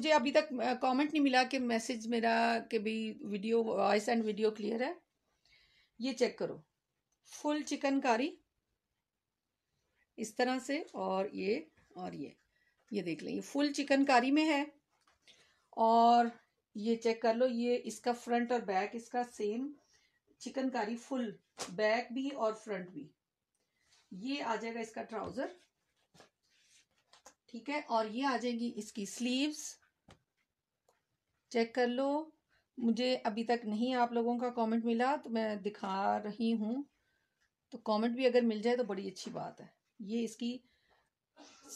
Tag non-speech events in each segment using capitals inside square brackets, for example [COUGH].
मुझे अभी तक कमेंट नहीं मिला कि मैसेज मेरा कि भाई video voice and video clear है ये चेक करो फुल चिकन कारी इस तरह से और ये और ये ये देख लें ये फुल कारी में है और ये चेक कर लो ये इसका फ्रंट और बैक इसका सेम चिकनकारी फुल बैक भी और फ्रंट भी ये आ जाएगा इसका ट्राउज़र ठीक है और ये आ जाएगी इसकी स्लीव्स चेक कर लो मुझे अभी तक नहीं आप लोगों का कमेंट मिला तो मैं दिखा रही हूँ तो कमेंट भी अगर मिल जाए तो बड़ी अच्छी बात है ये इसकी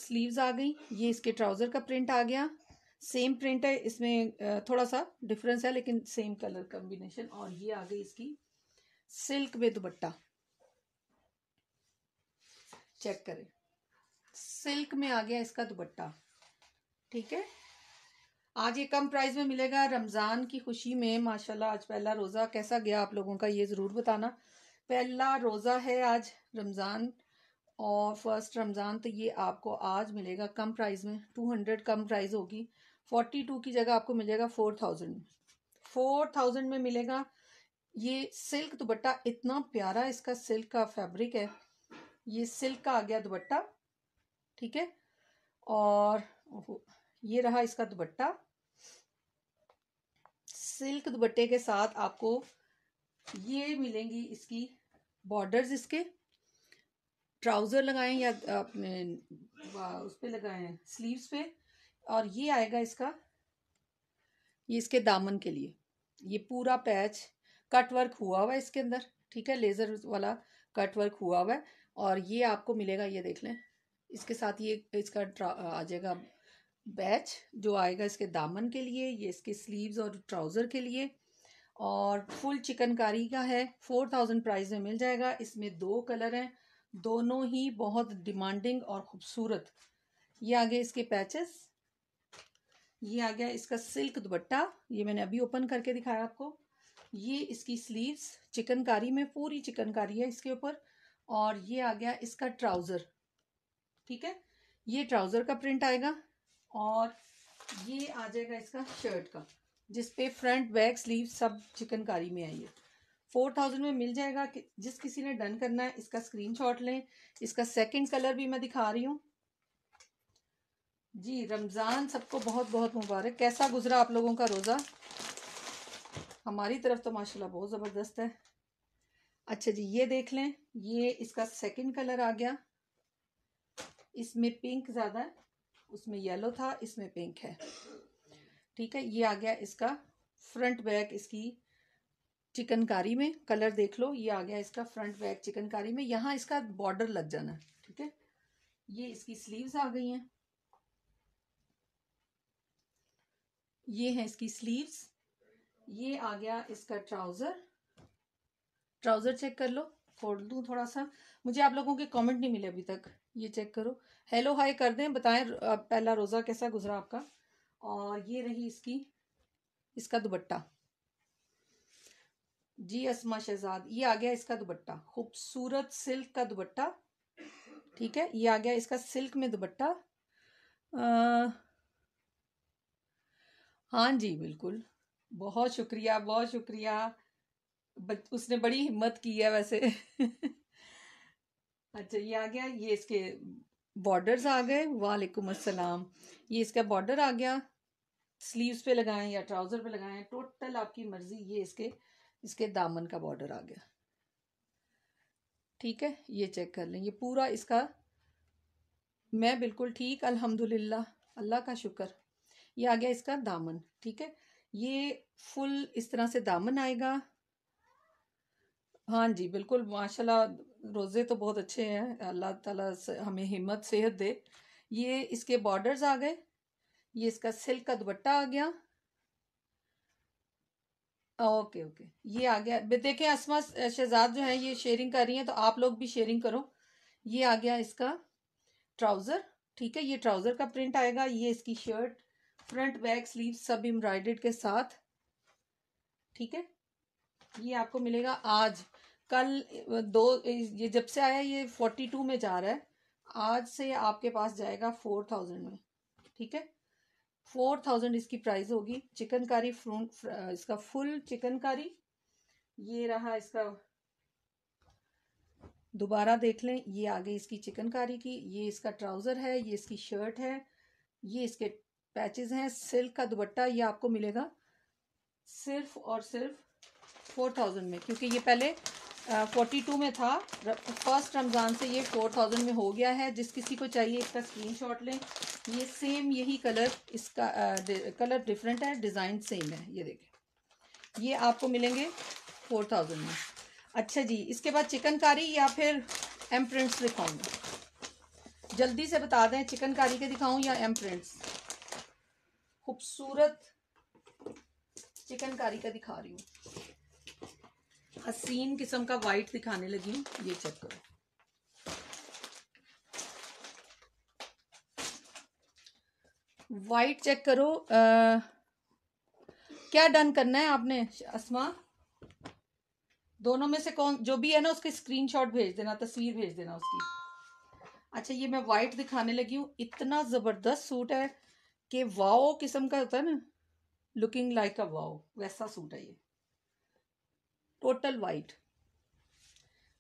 स्लीव्स आ गई ये इसके ट्राउज़र का प्रिंट आ गया सेम प्रिंट है इसमें थोड़ा सा डिफरेंस है लेकिन सेम कलर कम्बिनेशन और ये आ गई इसकी सिल्क में दुपट्टा चेक करें सिल्क में आ गया इसका दुपट्टा ठीक है आज ये कम प्राइस में मिलेगा रमज़ान की खुशी में माशाल्लाह आज पहला रोज़ा कैसा गया आप लोगों का ये ज़रूर बताना पहला रोज़ा है आज रमज़ान और फर्स्ट रमज़ान तो ये आपको आज मिलेगा कम प्राइस में टू हंड्रेड कम प्राइस होगी फोर्टी टू की जगह आपको मिलेगा फोर थाउजेंड में फोर थाउजेंड में मिलेगा ये सिल्क दुपट्टा इतना प्यारा इसका सिल्क का फैब्रिक है ये सिल्क का आ गया दुपट्टा ठीक है और ये रहा इसका दुपट्टा सिल्क दुपट्टे के साथ आपको ये मिलेंगी इसकी बॉर्डर्स इसके ट्राउज़र लगाएं या अपने उस पर लगाएं स्लीव्स पे और ये आएगा इसका ये इसके दामन के लिए ये पूरा पैच कट वर्क हुआ हुआ है इसके अंदर ठीक है लेज़र वाला कट वर्क हुआ हुआ है और ये आपको मिलेगा ये देख लें इसके साथ ये इसका आ जाएगा बैच जो आएगा इसके दामन के लिए ये इसके स्लीव्स और ट्राउज़र के लिए और फुल चिकनकारी का है फोर थाउजेंड प्राइस में मिल जाएगा इसमें दो कलर हैं दोनों ही बहुत डिमांडिंग और ख़ूबसूरत ये आ गए इसके पैचेस ये आ गया इसका सिल्क दुपट्टा ये मैंने अभी ओपन करके दिखाया आपको ये इसकी स्लीव्स चिकनकारी में पूरी चिकनकारी है इसके ऊपर और ये आ गया इसका ट्राउज़र ठीक है ये ट्राउज़र का प्रिंट आएगा और ये आ जाएगा इसका शर्ट का जिस पे फ्रंट बैक स्लीव सब चिकनकारी में आई है फोर थाउजेंड में मिल जाएगा कि जिस किसी ने डन करना है इसका स्क्रीन शॉट लें इसका सेकंड कलर भी मैं दिखा रही हूँ जी रमज़ान सबको बहुत बहुत मुबारक कैसा गुजरा आप लोगों का रोज़ा हमारी तरफ तो माशाल्लाह बहुत ज़बरदस्त है अच्छा जी ये देख लें ये इसका सेकंड कलर आ गया इसमें पिंक ज़्यादा है उसमें येलो था इसमें पिंक है ठीक है ये आ गया इसका फ्रंट बैक इसकी चिकनकारी में कलर देख लो ये आ गया इसका फ्रंट बैक चिकनकारी में यहाँ इसका बॉर्डर लग जाना ठीक है ये इसकी स्लीव्स आ गई हैं ये है इसकी स्लीव्स ये आ गया इसका ट्राउज़र ट्राउज़र चेक कर लो फोड़ दूँ थोड़ा सा मुझे आप लोगों के कमेंट नहीं मिले अभी तक ये चेक करो हेलो हाय कर दें बताएं पहला रोज़ा कैसा गुजरा आपका और ये रही इसकी इसका दुपट्टा जी असमा शहजाद ये आ गया इसका दुपट्टा खूबसूरत सिल्क का दुबट्टा ठीक है ये आ गया इसका सिल्क में दुबट्टा हाँ जी बिल्कुल बहुत शुक्रिया बहुत शुक्रिया बट उसने बड़ी हिम्मत की है वैसे [LAUGHS] अच्छा ये आ गया ये इसके बॉर्डर्स आ गए वालेकुम अस्सलाम ये इसका बॉर्डर आ गया स्लीव्स पे लगाएं या ट्राउज़र पे लगाएं टोटल आपकी मर्ज़ी ये इसके इसके दामन का बॉर्डर आ गया ठीक है ये चेक कर लें ये पूरा इसका मैं बिल्कुल ठीक अल्हम्दुलिल्लाह अल्लाह का शुक्र ये आ गया इसका दामन ठीक है ये फुल इस तरह से दामन आएगा हाँ जी बिल्कुल माशाल्लाह रोज़े तो बहुत अच्छे हैं अल्लाह ताला से- हमें हिम्मत सेहत दे ये इसके बॉर्डर्स आ गए ये इसका सिल्क का दुपट्टा आ गया ओके ओके ये आ गया देखें असमा शहजाद जो है ये शेयरिंग कर रही हैं तो आप लोग भी शेयरिंग करो ये आ गया इसका ट्राउज़र ठीक है ये ट्राउज़र का प्रिंट आएगा ये इसकी शर्ट फ्रंट बैक स्लीव सब एम्ब्रॉयडर्ड के साथ ठीक है ये आपको मिलेगा आज कल दो ये जब से आया ये फोर्टी टू में जा रहा है आज से आपके पास जाएगा फोर थाउजेंड में ठीक है फोर थाउजेंड इसकी प्राइस होगी चिकनकारी फ्रूट इसका फुल चिकनकारी ये रहा इसका दोबारा देख लें ये आगे इसकी चिकनकारी की ये इसका ट्राउज़र है ये इसकी शर्ट है ये इसके पैचेस हैं सिल्क का दुपट्टा ये आपको मिलेगा सिर्फ और सिर्फ फोर थाउजेंड में क्योंकि ये पहले फोर्टी टू में था फर्स्ट रमज़ान से ये फोर थाउजेंड में हो गया है जिस किसी को चाहिए इसका स्क्रीन शॉट लें ये सेम यही कलर इसका आ, कलर डिफरेंट है डिज़ाइन सेम है ये देखें ये आपको मिलेंगे फोर थाउजेंड में अच्छा जी इसके बाद चिकनकारी या फिर एम प्रिंट्स दिखाऊँगा जल्दी से बता दें चिकनकारी के दिखाऊँ या एम प्रिंट्स खूबसूरत चिकनकारी का दिखा रही हूँ हसीन किस्म का वाइट दिखाने लगी हूँ ये चेक करो वाइट चेक करो आ, क्या डन करना है आपने असमा दोनों में से कौन जो भी है ना उसके स्क्रीनशॉट भेज देना तस्वीर भेज देना उसकी अच्छा ये मैं वाइट दिखाने लगी हूँ इतना ज़बरदस्त सूट है कि वाओ किस्म का होता है ना लुकिंग लाइक अ वाओ वैसा सूट है ये टोटल वाइट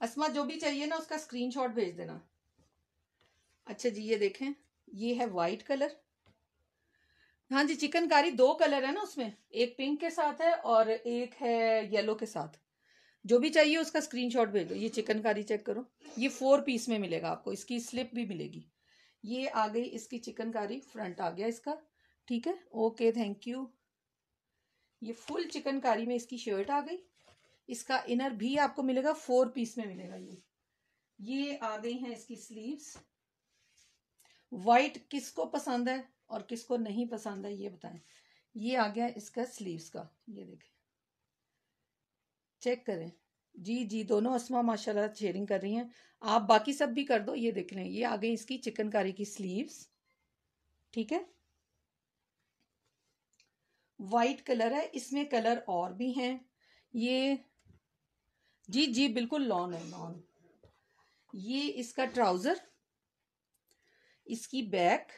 असमा जो भी चाहिए ना उसका स्क्रीनशॉट भेज देना अच्छा जी ये देखें ये है वाइट कलर हाँ जी चिकनकारी दो कलर है ना उसमें एक पिंक के साथ है और एक है येलो के साथ जो भी चाहिए उसका स्क्रीनशॉट भेज दो ये चिकनकारी चेक करो ये फोर पीस में मिलेगा आपको इसकी स्लिप भी मिलेगी ये आ गई इसकी चिकनकारी फ्रंट आ गया इसका ठीक है ओके थैंक यू ये फुल चिकनकारी में इसकी शर्ट आ गई इसका इनर भी आपको मिलेगा फोर पीस में मिलेगा ये ये आ गई हैं इसकी स्लीव्स वाइट किसको पसंद है और किसको नहीं पसंद है ये बताएं ये आ गया इसका स्लीव्स का ये देखें चेक करें जी जी दोनों असमा माशाल्लाह शेयरिंग कर रही हैं आप बाकी सब भी कर दो ये देख लें ये आ गई इसकी चिकनकारी की स्लीव्स ठीक है वाइट कलर है इसमें कलर और भी हैं ये जी जी बिल्कुल लॉन है लॉन ये इसका ट्राउज़र इसकी बैक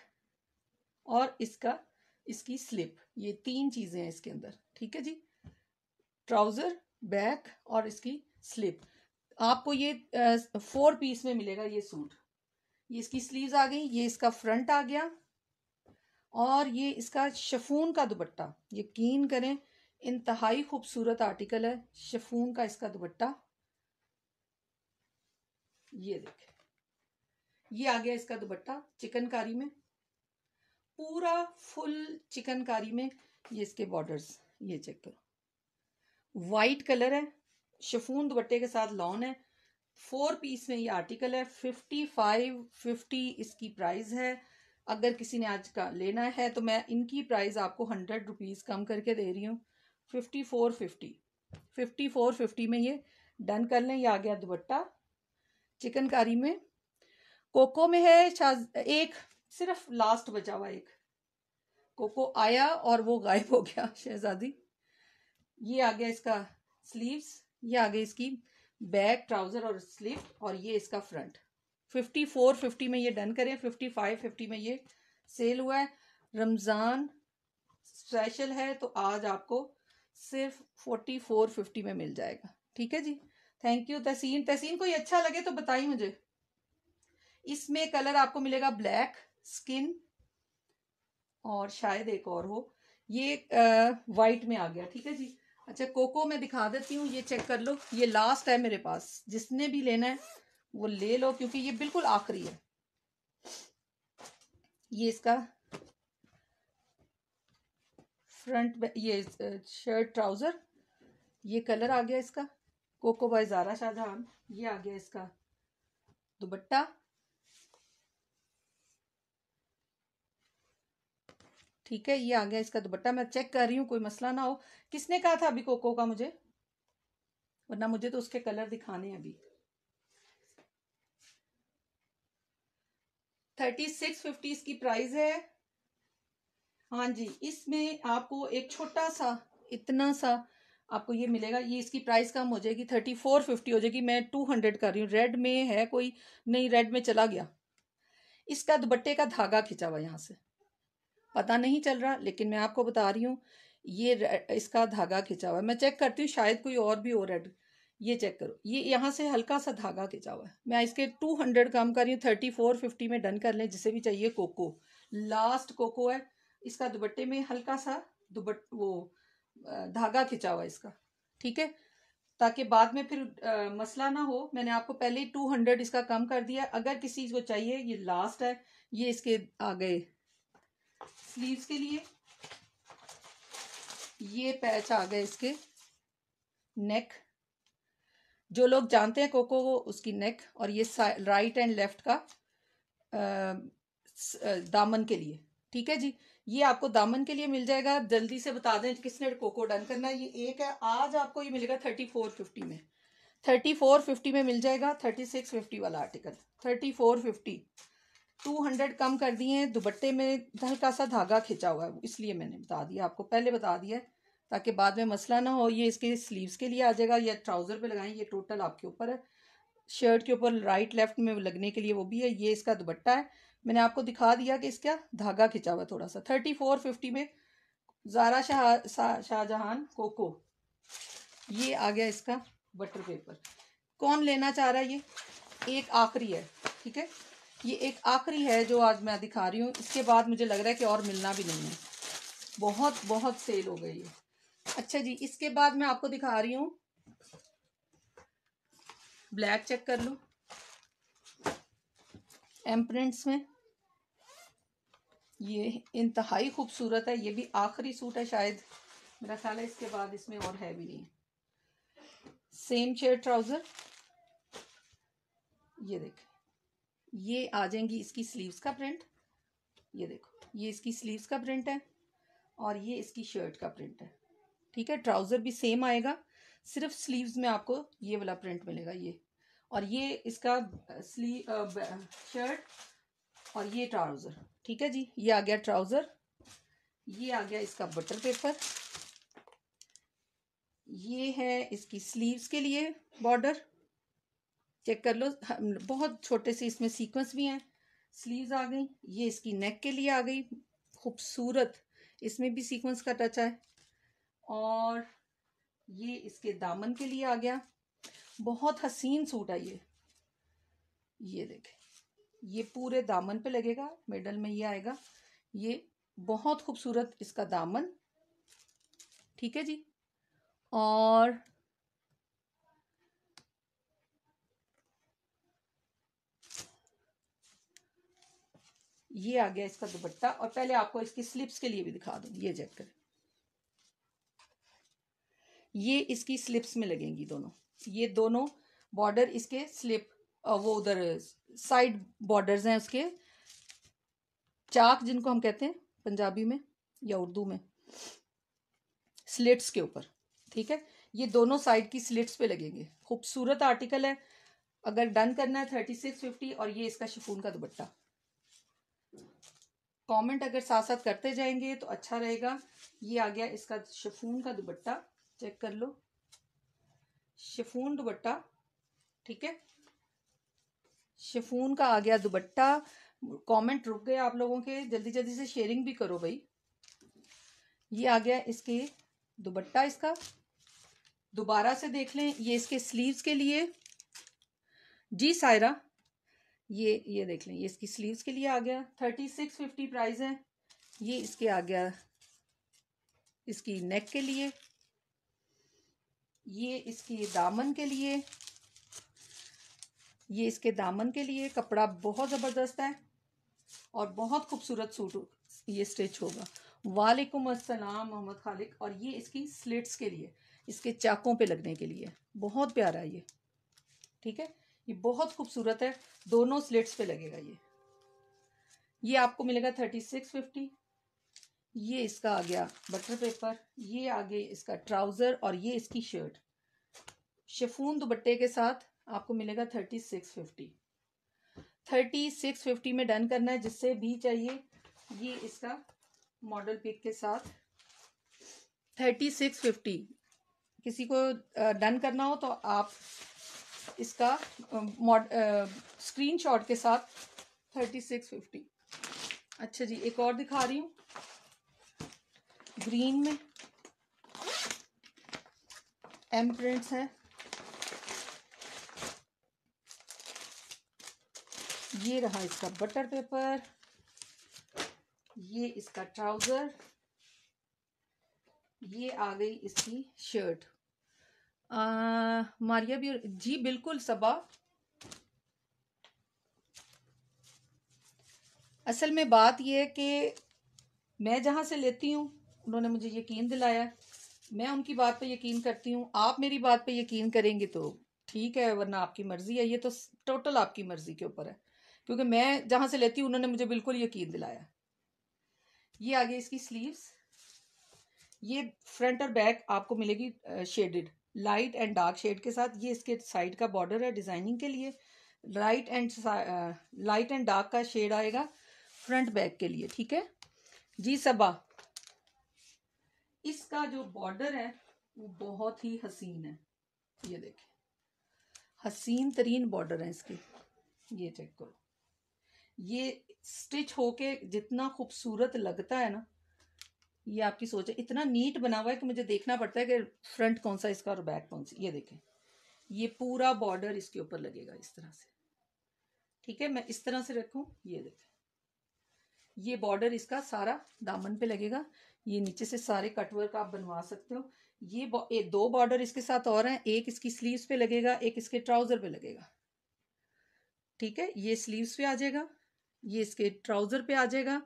और इसका इसकी स्लिप ये तीन चीज़ें हैं इसके अंदर ठीक है जी ट्राउज़र बैक और इसकी स्लिप आपको ये आ, फोर पीस में मिलेगा ये सूट ये इसकी स्लीव्स आ गई ये इसका फ्रंट आ गया और ये इसका शफून का दुपट्टा यकीन करें इंतहाई खूबसूरत आर्टिकल है शफून का इसका दुपट्टा ये देखें ये आ गया इसका दुपट्टा चिकनकारी में पूरा फुल चिकनकारी में ये इसके बॉर्डर्स ये चेक करो वाइट कलर है शफून दुपट्टे के साथ लॉन है फोर पीस में ये आर्टिकल है फिफ्टी फाइव फिफ्टी इसकी प्राइस है अगर किसी ने आज का लेना है तो मैं इनकी प्राइस आपको हंड्रेड रुपीज़ कम करके दे रही हूँ fifty four fifty fifty four fifty में ये डन कर लें ये आ गया दुपट्टा चिकनकारी में कोको में है शायद एक सिर्फ लास्ट बचा हुआ एक कोको आया और वो गायब हो गया शहजादी ये आ गया इसका स्लीव्स ये आ गया इसकी बैक ट्राउज़र और स्लीव और ये इसका फ्रंट फिफ्टी फोर फिफ्टी में ये डन करें फिफ्टी फाइव फिफ्टी में ये सेल हुआ है रमज़ान स्पेशल है तो आज आपको सिर्फ फोर्टी फोर फिफ्टी में मिल जाएगा ठीक है जी थैंक यू तहसीन तहसीन कोई अच्छा लगे तो बताइए मुझे इसमें कलर आपको मिलेगा ब्लैक स्किन और शायद एक और हो ये वाइट में आ गया ठीक है जी अच्छा कोको मैं दिखा देती हूँ ये चेक कर लो ये लास्ट है मेरे पास जिसने भी लेना है वो ले लो क्योंकि ये बिल्कुल आखिरी है ये इसका फ्रंट ये शर्ट ट्राउज़र ये कलर आ गया इसका कोको बाय जारा शाहजहान ये आ गया इसका दुबट्टा ठीक है ये आ गया इसका दुपट्टा मैं चेक कर रही हूँ कोई मसला ना हो किसने कहा था अभी कोको का मुझे वरना मुझे तो उसके कलर दिखाने अभी थर्टी सिक्स फिफ्टी इसकी प्राइस है हाँ जी इसमें आपको एक छोटा सा इतना सा आपको ये मिलेगा ये इसकी प्राइस कम हो जाएगी थर्टी फोर फिफ्टी हो जाएगी मैं टू हंड्रेड कर रही हूँ रेड में है कोई नहीं रेड में चला गया इसका दुपट्टे का धागा खिंचा हुआ यहाँ से पता नहीं चल रहा लेकिन मैं आपको बता रही हूँ ये इसका धागा खिंचा हुआ है मैं चेक करती हूँ शायद कोई और भी हो रेड ये चेक करो ये यहाँ से हल्का सा धागा खिंचा हुआ है मैं इसके टू हंड्रेड काम कर रही हूँ थर्टी फोर फिफ्टी में डन कर लें जिसे भी चाहिए कोको लास्ट कोको है इसका दुबट्टे में हल्का सा दुबट वो धागा खिंचा हुआ इसका ठीक है ताकि बाद में फिर आ, मसला ना हो मैंने आपको पहले ही टू हंड्रेड इसका कम कर दिया अगर किसी को चाहिए ये लास्ट है ये इसके आ गए स्लीव्स के लिए ये पैच आ गए इसके नेक जो लोग जानते हैं कोको वो उसकी नेक और ये राइट एंड लेफ्ट का आ, दामन के लिए ठीक है जी ये आपको दामन के लिए मिल जाएगा जल्दी से बता दें किसने कोको डन करना है ये एक है आज आपको ये मिलेगा थर्टी फोर फिफ्टी में थर्टी फोर फिफ्टी में मिल जाएगा थर्टी सिक्स फिफ्टी वाला article thirty four fifty two hundred कम कर दिए दुबट्टे में हल्का सा धागा खिंचा हुआ है इसलिए मैंने बता दिया आपको पहले बता दिया ताकि बाद में मसला ना हो ये इसके स्लीव्स के लिए आ जाएगा या ट्राउज़र पे लगाएं ये टोटल आपके ऊपर है शर्ट के ऊपर राइट लेफ्ट में लगने के लिए वो भी है ये इसका दुपट्टा है मैंने आपको दिखा दिया कि इसका धागा खिंचा हुआ थोड़ा सा थर्टी फोर फिफ्टी में ज़ारा शाह शाहजहां कोको ये आ गया इसका बटर पेपर कौन लेना चाह रहा है ये एक आखिरी है ठीक है ये एक आखिरी है जो आज मैं दिखा रही हूँ इसके बाद मुझे लग रहा है कि और मिलना भी नहीं है बहुत बहुत सेल हो गई है अच्छा जी इसके बाद मैं आपको दिखा रही हूँ ब्लैक चेक कर लो एम प्रिंट्स में ये इंतहाई खूबसूरत है ये भी आखिरी सूट है शायद मेरा ख्याल है इसके बाद इसमें और है भी नहीं सेम शेयर ट्राउज़र ये देख ये आ जाएंगी इसकी स्लीव्स का प्रिंट ये देखो ये इसकी स्लीव्स का प्रिंट है और ये इसकी शर्ट का प्रिंट है ठीक है ट्राउज़र भी सेम आएगा सिर्फ स्लीव्स में आपको ये वाला प्रिंट मिलेगा ये और ये इसका स्लीव uh, शर्ट uh, और ये ट्राउज़र ठीक है जी ये आ गया ट्राउज़र ये आ गया इसका बटर पेपर ये है इसकी स्लीव्स के लिए बॉर्डर चेक कर लो बहुत छोटे से इसमें सीक्वेंस भी हैं स्लीव्स आ गई ये इसकी नेक के लिए आ गई खूबसूरत इसमें भी सीक्वेंस का टच है और ये इसके दामन के लिए आ गया बहुत हसीन सूट है ये ये देखें ये पूरे दामन पे लगेगा मेडल में ये आएगा ये बहुत खूबसूरत इसका दामन ठीक है जी और ये आ गया इसका दुपट्टा और पहले आपको इसकी स्लिप्स के लिए भी दिखा दूंगी ये चेक कर ये इसकी स्लिप्स में लगेंगी दोनों ये दोनों बॉर्डर इसके स्लिप वो उधर साइड बॉर्डर्स हैं उसके चाक जिनको हम कहते हैं पंजाबी में या उर्दू में स्लिट्स के ऊपर ठीक है ये दोनों साइड की स्लिट्स पे लगेंगे खूबसूरत आर्टिकल है अगर डन करना है थर्टी सिक्स फिफ्टी और ये इसका शिफून का दुपट्टा कमेंट अगर साथ साथ करते जाएंगे तो अच्छा रहेगा ये आ गया इसका शिफून का दुपट्टा चेक कर लो शिफून दुपट्टा ठीक है शिफून का आ गया दुबट्टा कमेंट रुक गए आप लोगों के जल्दी जल्दी से शेयरिंग भी करो भाई ये आ गया इसके दुबट्टा इसका दोबारा से देख लें ये इसके स्लीव्स के लिए जी सायरा ये ये देख लें ये इसकी स्लीव्स के लिए आ गया थर्टी सिक्स फिफ्टी प्राइस है ये इसके आ गया इसकी नेक के लिए ये इसकी दामन के लिए ये इसके दामन के लिए कपड़ा बहुत ज़बरदस्त है और बहुत खूबसूरत सूट ये स्टिच होगा वालेकुम असलम मोहम्मद खालिक और ये इसकी स्लिट्स के लिए इसके चाकों पे लगने के लिए बहुत प्यारा है ये ठीक है ये बहुत खूबसूरत है दोनों स्लिट्स पे लगेगा ये ये आपको मिलेगा थर्टी सिक्स फिफ्टी ये इसका आ गया बटर पेपर ये आगे इसका ट्राउज़र और ये इसकी शर्ट शेफून दुपट्टे के साथ आपको मिलेगा thirty six fifty thirty six fifty में डन करना है जिससे भी चाहिए ये इसका मॉडल पिक के साथ थर्टी सिक्स फिफ्टी किसी को डन करना हो तो आप इसका स्क्रीन स्क्रीनशॉट के साथ थर्टी सिक्स फिफ्टी अच्छा जी एक और दिखा रही हूँ ग्रीन में एम प्रिंट्स हैं ये रहा इसका बटर पेपर ये इसका ट्राउज़र ये आ गई इसकी शर्ट आ, मारिया भी जी बिल्कुल सबा असल में बात यह है कि मैं जहां से लेती हूं उन्होंने मुझे यकीन दिलाया मैं उनकी बात पर यकीन करती हूँ आप मेरी बात पर यकीन करेंगे तो ठीक है वरना आपकी मर्ज़ी है ये तो टोटल आपकी मर्ज़ी के ऊपर है क्योंकि मैं जहां से लेती हूं उन्होंने मुझे बिल्कुल यकीन दिलाया ये आगे इसकी स्लीव्स ये फ्रंट और बैक आपको मिलेगी shaded light and dark shade के साथ ये इसके साइड का बॉर्डर है डिज़ाइनिंग के लिए light and light and dark का शेड आएगा फ्रंट बैक के लिए ठीक है जी सबा इसका जो बॉर्डर है वो बहुत ही हसीन है ये देखें हसीन तरीन बॉर्डर है इसकी ये चेक करो ये स्टिच होके जितना खूबसूरत लगता है ना ये आपकी सोच है इतना नीट बना हुआ है कि मुझे देखना पड़ता है कि फ्रंट कौन सा इसका और बैक कौन सा ये देखें ये पूरा बॉर्डर इसके ऊपर लगेगा इस तरह से ठीक है मैं इस तरह से रखूं ये देखें ये बॉर्डर इसका सारा दामन पे लगेगा ये नीचे से सारे कटवर्क आप बनवा सकते हो ये ए, दो बॉर्डर इसके साथ और हैं एक इसकी स्लीव्स पे लगेगा एक इसके ट्राउज़र पे लगेगा ठीक है ये स्लीव्स पे आ जाएगा ये इसके ट्राउज़र पे आ जाएगा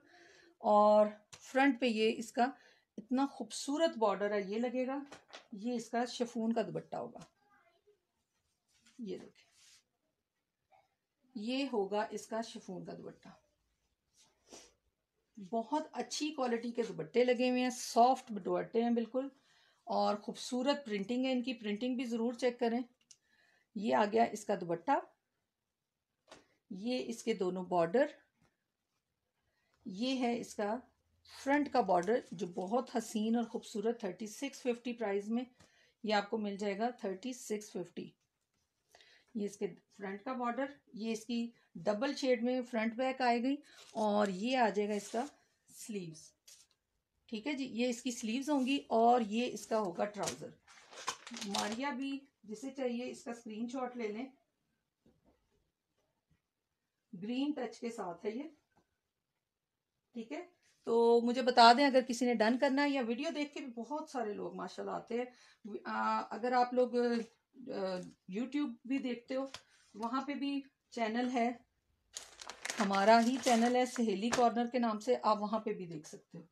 और फ्रंट पे ये इसका इतना खूबसूरत बॉर्डर है ये लगेगा ये इसका शफून का दुपट्टा होगा ये देखें ये होगा इसका शफून का दुपट्टा बहुत अच्छी क्वालिटी के दुपट्टे लगे हुए हैं सॉफ्ट दुपट्टे हैं बिल्कुल और ख़ूबसूरत प्रिंटिंग है इनकी प्रिंटिंग भी ज़रूर चेक करें ये आ गया इसका दुपट्टा ये इसके दोनों बॉर्डर ये है इसका फ्रंट का बॉर्डर जो बहुत हसीन और ख़ूबसूरत थर्टी सिक्स फिफ्टी प्राइज़ में ये आपको मिल जाएगा थर्टी सिक्स फिफ्टी ये इसके फ्रंट का बॉर्डर ये इसकी डबल शेड में फ्रंट बैक आएगी और ये आ जाएगा इसका स्लीव्स ठीक है जी ये इसकी स्लीव्स होंगी और ये इसका होगा ट्राउज़र मारिया भी जिसे चाहिए इसका स्क्रीनशॉट ले लें ग्रीन टच के साथ है ये ठीक है तो मुझे बता दें अगर किसी ने डन करना है या वीडियो देख के भी बहुत सारे लोग माशाल्लाह आते हैं अगर आप लोग यूट्यूब भी देखते हो वहाँ पे भी चैनल है हमारा ही चैनल है सहेली कॉर्नर के नाम से आप वहाँ पे भी देख सकते हो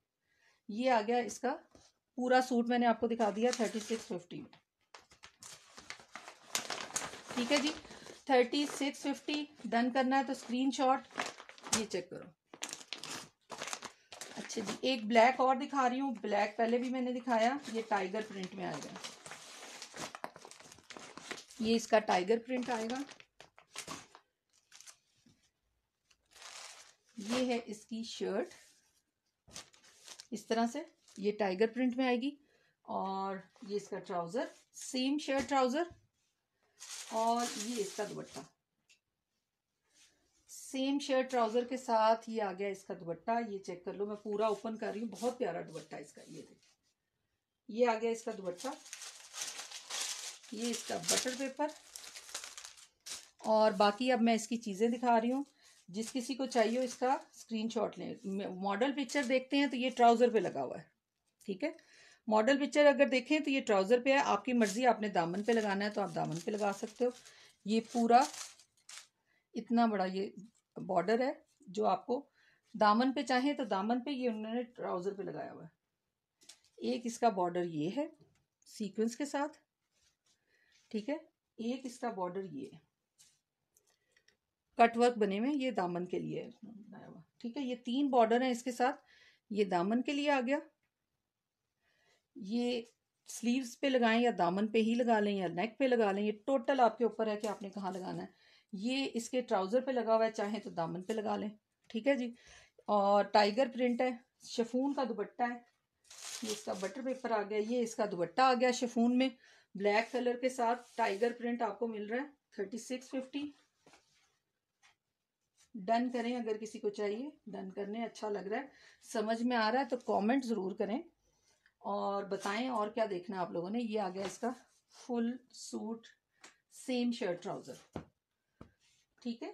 ये आ गया इसका पूरा सूट मैंने आपको दिखा दिया थर्टी सिक्स फिफ्टी में ठीक है जी थर्टी सिक्स फिफ्टी डन करना है तो स्क्रीनशॉट ये चेक करो अच्छा जी एक ब्लैक और दिखा रही हूँ ब्लैक पहले भी मैंने दिखाया ये टाइगर प्रिंट में आएगा ये इसका टाइगर प्रिंट आएगा ये है इसकी शर्ट इस तरह से ये टाइगर प्रिंट में आएगी और ये इसका ट्राउज़र सेम शर्ट ट्राउज़र और ये इसका दुपट्टा सेम शर्ट ट्राउजर के साथ ये आ गया इसका दुपट्टा ये चेक कर लो मैं पूरा ओपन कर रही हूँ बहुत प्यारा दुपट्टा इसका ये देखिए ये आ गया इसका दुपट्टा ये इसका बटर पेपर और बाकी अब मैं इसकी चीज़ें दिखा रही हूँ जिस किसी को चाहिए इसका स्क्रीनशॉट लें मॉडल पिक्चर देखते हैं तो ये ट्राउज़र पे लगा हुआ है ठीक है मॉडल पिक्चर अगर देखें तो ये ट्राउज़र पे है आपकी मर्ज़ी आपने दामन पे लगाना है तो आप दामन पे लगा सकते हो ये पूरा इतना बड़ा ये बॉर्डर है जो आपको दामन पे चाहे तो दामन पे ये उन्होंने ट्राउज़र पे लगाया हुआ है एक इसका बॉर्डर ये है सीक्वेंस के साथ ठीक है एक इसका बॉर्डर ये है कटवर्क बने हुए ये दामन के लिए बनाया हुआ ठीक है ये तीन बॉर्डर है इसके साथ ये दामन के लिए आ गया ये स्लीव्स पे लगाएं या दामन पे ही लगा लें या नेक पे लगा लें ये टोटल आपके ऊपर है कि आपने कहाँ लगाना है ये इसके ट्राउज़र पे लगा हुआ है चाहे तो दामन पे लगा लें ठीक है जी और टाइगर प्रिंट है शफून का दुपट्टा है ये इसका बटर पेपर आ गया ये इसका दुपट्टा आ गया शफून में ब्लैक कलर के साथ टाइगर प्रिंट आपको मिल रहा है थर्टी सिक्स फिफ्टी डन करें अगर किसी को चाहिए डन करने अच्छा लग रहा है समझ में आ रहा है तो कमेंट ज़रूर करें और बताएं और क्या देखना आप लोगों ने ये आ गया इसका full suit same shirt trouser ठीक है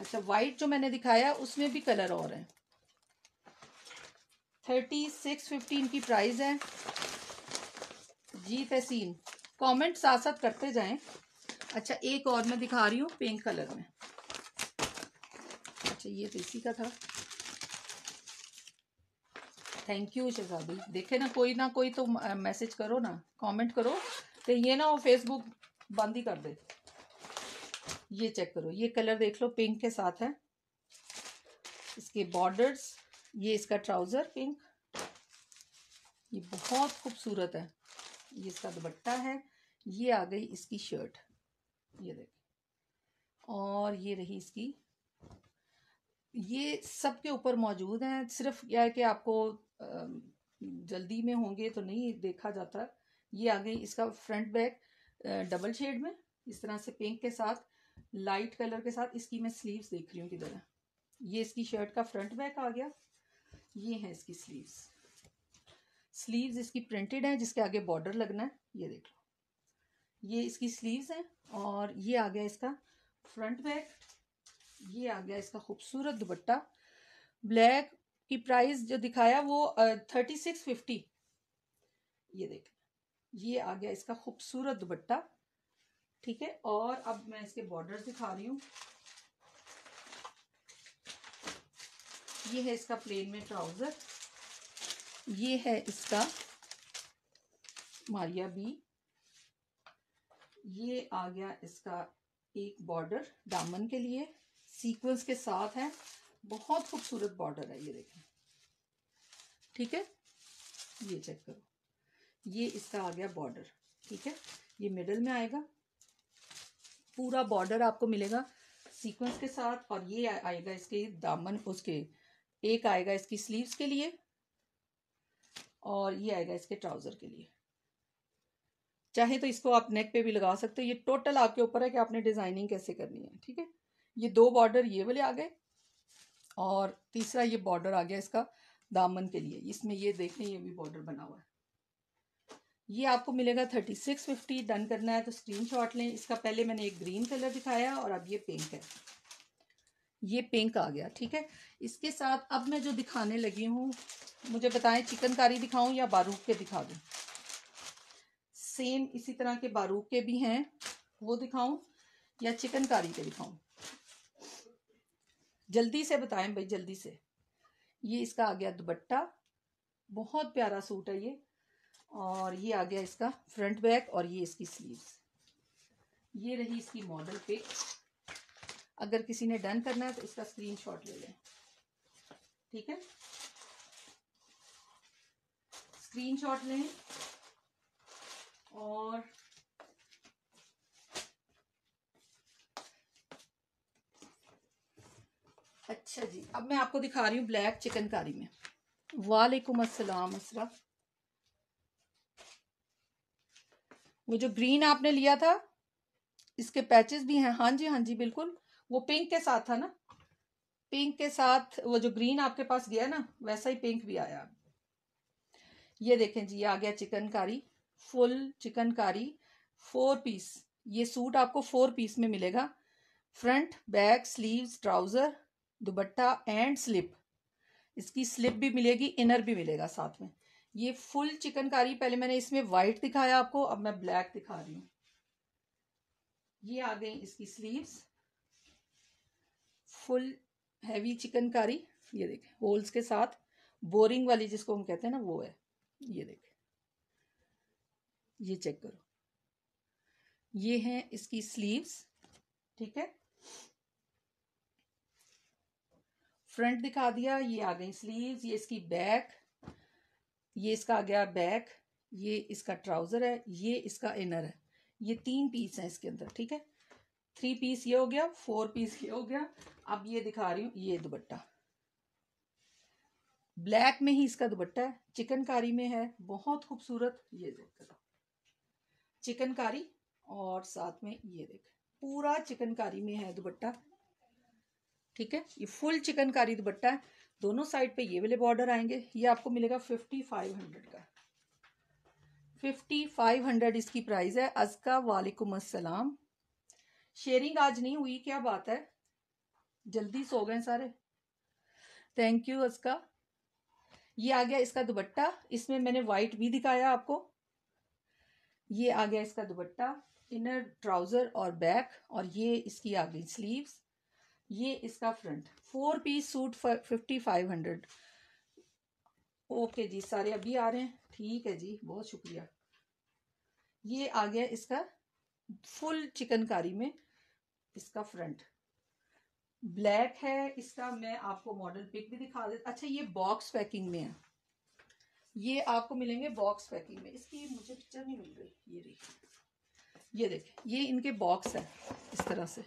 अच्छा वाइट जो मैंने दिखाया उसमें भी कलर और है थर्टी सिक्स फिफ्टीन की प्राइस है जी तहसीन कमेंट साथ साथ करते जाएं अच्छा एक और मैं दिखा रही हूँ पिंक कलर में अच्छा ये तो का था थैंक यू शेजादी देखे ना कोई ना कोई तो मैसेज करो ना कमेंट करो तो ये ना वो फेसबुक बंद ही कर दे ये चेक करो ये कलर देख लो पिंक के साथ है इसके बॉर्डर्स ये इसका ट्राउज़र पिंक ये बहुत खूबसूरत है ये इसका दुपट्टा है ये आ गई इसकी शर्ट ये देख और ये रही इसकी ये सब के ऊपर मौजूद हैं सिर्फ यह है कि आपको जल्दी में होंगे तो नहीं देखा जाता ये आ गई इसका फ्रंट बैक डबल शेड में इस तरह से पिंक के साथ लाइट कलर के साथ इसकी मैं स्लीव्स देख रही हूँ किधर है ये इसकी शर्ट का फ्रंट बैक आ गया ये है इसकी स्लीव्स स्लीव्स इसकी प्रिंटेड है जिसके आगे बॉर्डर लगना है ये देख लो ये इसकी स्लीव्स हैं और ये आ गया इसका फ्रंट बैक ये आ गया इसका खूबसूरत दुपट्टा ब्लैक की प्राइस जो दिखाया वो थर्टी सिक्स फिफ्टी ये देख ये आ गया इसका खूबसूरत दुपट्टा ठीक है और अब मैं इसके बॉर्डर दिखा रही हूँ ये है इसका प्लेन में ट्राउज़र ये है इसका मारिया बी ये आ गया इसका एक बॉर्डर दामन के लिए सीक्वेंस के साथ है बहुत खूबसूरत बॉर्डर है ये देखें ठीक है ये चेक करो ये इसका आ गया बॉर्डर ठीक है ये मिडल में आएगा पूरा बॉर्डर आपको मिलेगा सीक्वेंस के साथ और ये आएगा इसके दामन उसके एक आएगा इसकी स्लीव्स के लिए और ये आएगा इसके ट्राउज़र के लिए चाहे तो इसको आप नेक पे भी लगा सकते हो ये टोटल आपके ऊपर है कि आपने डिज़ाइनिंग कैसे करनी है ठीक है ये दो बॉर्डर ये वाले आ गए और तीसरा ये बॉर्डर आ गया इसका दामन के लिए इसमें ये देखें ये भी बॉर्डर बना हुआ है ये आपको मिलेगा थर्टी सिक्स फिफ्टी डन करना है तो स्क्रीनशॉट लें इसका पहले मैंने एक ग्रीन कलर दिखाया और अब ये पिंक है ये पिंक आ गया ठीक है इसके साथ अब मैं जो दिखाने लगी हूँ मुझे बताएं चिकनकारी दिखाऊं या बारूक के दिखा दूँ सेम इसी तरह के बारूक के भी हैं वो दिखाऊं या चिकनकारी के दिखाऊं जल्दी से बताएं भाई जल्दी से ये इसका आ गया दुपट्टा बहुत प्यारा सूट है ये और ये आ गया इसका फ्रंट बैक और ये इसकी स्लीव्स ये रही इसकी मॉडल पिक अगर किसी ने डन करना है तो इसका स्क्रीनशॉट ले लें ठीक है स्क्रीनशॉट लें और अच्छा जी अब मैं आपको दिखा रही हूँ ब्लैक चिकनकारी में वालेकुम अस्सलाम असरा वो जो ग्रीन आपने लिया था इसके पैचेस भी हैं हाँ जी हाँ जी बिल्कुल वो पिंक के साथ था ना पिंक के साथ वो जो ग्रीन आपके पास गया ना वैसा ही पिंक भी आया ये देखें जी ये आ गया chikankari full chikankari four piece ये सूट आपको फोर पीस में मिलेगा front back sleeves trouser dupatta and slip इसकी स्लिप भी मिलेगी इनर भी मिलेगा साथ में ये फुल चिकनकारी पहले मैंने इसमें वाइट दिखाया आपको अब मैं ब्लैक दिखा रही हूं ये आ गई इसकी स्लीव्स फुल हैवी चिकनकारी ये देखें होल्स के साथ बोरिंग वाली जिसको हम कहते हैं ना वो है ये देखें ये चेक करो ये हैं इसकी स्लीव्स ठीक है फ्रंट दिखा दिया ये आ गई स्लीव्स ये इसकी बैक ये इसका आ गया बैक ये इसका ट्राउज़र है ये इसका इनर है ये तीन पीस हैं इसके अंदर ठीक है थ्री पीस ये हो गया फोर पीस ये हो गया अब ये दिखा रही हूं ये दुबट्टा ब्लैक में ही इसका दुपट्टा है चिकनकारी में है बहुत खूबसूरत ये देख चिकनकारी और साथ में ये देख पूरा चिकनकारी में है दुपट्टा ठीक है ये फुल चिकनकारी दुबट्टा है दोनों साइड पे ये वाले बॉर्डर आएंगे ये आपको मिलेगा फिफ्टी फाइव हंड्रेड का फिफ्टी फाइव हंड्रेड इसकी प्राइस है अजका वालेकुम असलम शेयरिंग आज नहीं हुई क्या बात है जल्दी सो गए सारे थैंक यू अजका ये आ गया इसका दुपट्टा इसमें मैंने वाइट भी दिखाया आपको ये आ गया इसका दुबट्टा इनर ट्राउज़र और बैक और ये इसकी आ गई स्लीव्स ये इसका front four piece suit fifty five hundred okay जी सारे अभी आ रहे हैं ठीक है जी बहुत शुक्रिया ये आ गया इसका फुल चिकनकारी में इसका फ्रंट ब्लैक है इसका मैं आपको मॉडल पिक भी दिखा देता अच्छा ये बॉक्स पैकिंग में है ये आपको मिलेंगे बॉक्स पैकिंग में इसकी मुझे पिक्चर नहीं मिल रही ये देखिए ये देखिए ये इनके बॉक्स है इस तरह से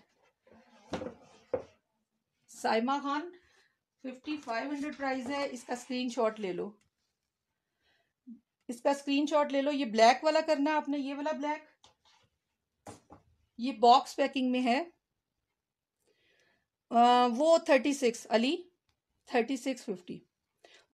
Saima Khan fifty five hundred price है इसका स्क्रीनशॉट ले लो इसका स्क्रीनशॉट ले लो ये ब्लैक वाला करना है आपने ये वाला ब्लैक ये बॉक्स पैकिंग में है आ, वो thirty six Ali thirty six fifty